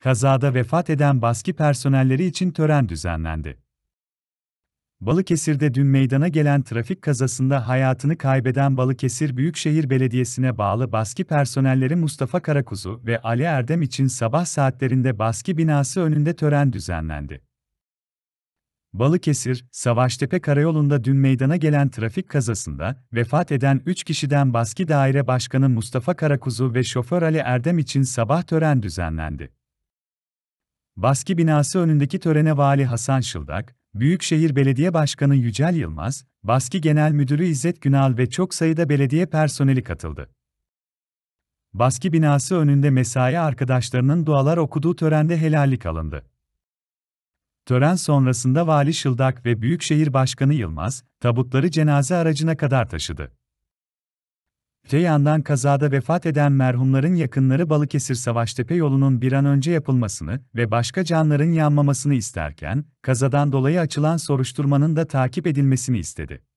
kazada vefat eden baski personelleri için tören düzenlendi. Balıkesir'de dün meydana gelen trafik kazasında hayatını kaybeden Balıkesir Büyükşehir Belediyesi'ne bağlı baski personelleri Mustafa Karakuzu ve Ali Erdem için sabah saatlerinde baski binası önünde tören düzenlendi. Balıkesir, Savaştepe Karayolu'nda dün meydana gelen trafik kazasında vefat eden 3 kişiden baski daire başkanı Mustafa Karakuzu ve şoför Ali Erdem için sabah tören düzenlendi. Baski binası önündeki törene Vali Hasan Şıldak, Büyükşehir Belediye Başkanı Yücel Yılmaz, Baski Genel Müdürü İzzet Günal ve çok sayıda belediye personeli katıldı. Baski binası önünde mesai arkadaşlarının dualar okuduğu törende helallik alındı. Tören sonrasında Vali Şıldak ve Büyükşehir Başkanı Yılmaz, tabutları cenaze aracına kadar taşıdı. Te yandan kazada vefat eden merhumların yakınları Balıkesir-Savaştepe yolunun bir an önce yapılmasını ve başka canların yanmamasını isterken, kazadan dolayı açılan soruşturmanın da takip edilmesini istedi.